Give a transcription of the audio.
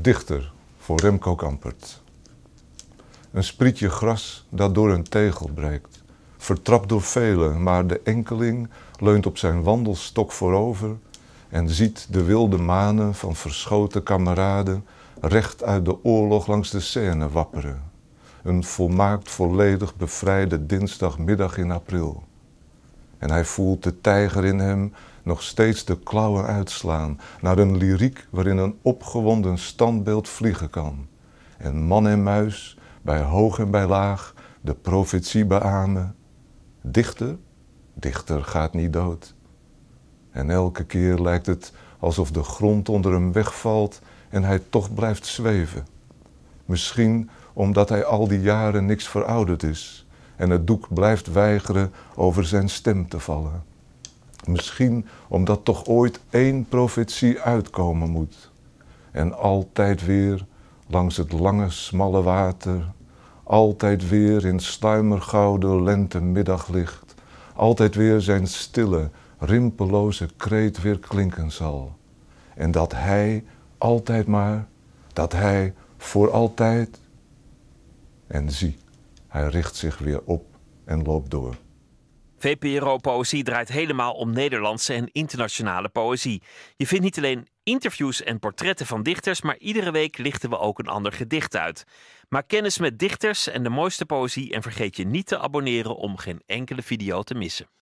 Dichter voor Remco Kampert. Een sprietje gras dat door een tegel breekt. Vertrapt door velen, maar de enkeling leunt op zijn wandelstok voorover en ziet de wilde manen van verschoten kameraden recht uit de oorlog langs de Seine wapperen. Een volmaakt volledig bevrijde dinsdagmiddag in april. En hij voelt de tijger in hem nog steeds de klauwen uitslaan naar een lyriek waarin een opgewonden standbeeld vliegen kan. En man en muis, bij hoog en bij laag, de profetie beamen. Dichter, dichter gaat niet dood. En elke keer lijkt het alsof de grond onder hem wegvalt en hij toch blijft zweven. Misschien omdat hij al die jaren niks verouderd is en het doek blijft weigeren over zijn stem te vallen. Misschien omdat toch ooit één profetie uitkomen moet. En altijd weer langs het lange, smalle water, altijd weer in sluimergouden lentemiddaglicht, altijd weer zijn stille, rimpeloze kreet weer klinken zal. En dat hij altijd maar, dat hij voor altijd. En zie. Hij richt zich weer op en loopt door. VPRO-poëzie draait helemaal om Nederlandse en internationale poëzie. Je vindt niet alleen interviews en portretten van dichters, maar iedere week lichten we ook een ander gedicht uit. Maak kennis met dichters en de mooiste poëzie en vergeet je niet te abonneren om geen enkele video te missen.